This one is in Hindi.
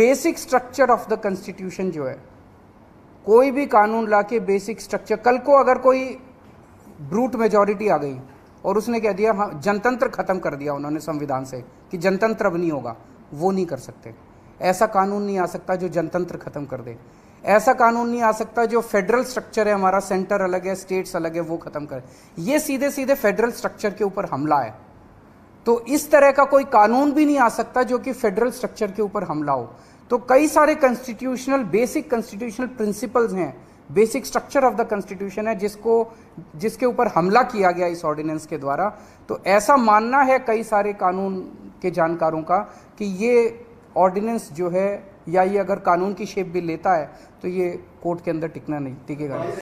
basic structure of the constitution जो है कोई भी कानून ला के बेसिक स्ट्रक्चर कल को अगर कोई ब्रूट मेजोरिटी आ गई और उसने कह दिया हाँ जनतंत्र खत्म कर दिया उन्होंने संविधान से कि जनतंत्र अब नहीं होगा वो नहीं कर सकते ऐसा कानून नहीं आ सकता जो जनतंत्र खत्म कर दे ऐसा कानून नहीं आ सकता जो फेडरल स्ट्रक्चर है हमारा सेंटर अलग है स्टेट्स अलग है वो खत्म करे ये सीधे सीधे फेडरल स्ट्रक्चर के ऊपर हमला है तो इस तरह का कोई कानून भी नहीं आ सकता जो कि फेडरल स्ट्रक्चर के ऊपर हमला हो तो कई सारे कॉन्स्टिट्यूशनल बेसिक कॉन्स्टिट्यूशनल प्रिंसिपल्स हैं basic structure of the constitution है जिसको जिसके ऊपर हमला किया गया इस ऑर्डिनेंस के द्वारा तो ऐसा मानना है कई सारे कानून के जानकारों का कि ये ऑर्डिनेंस जो है या ये अगर कानून की शेप भी लेता है तो ये कोर्ट के अंदर टिकना नहीं टिकेगा नहीं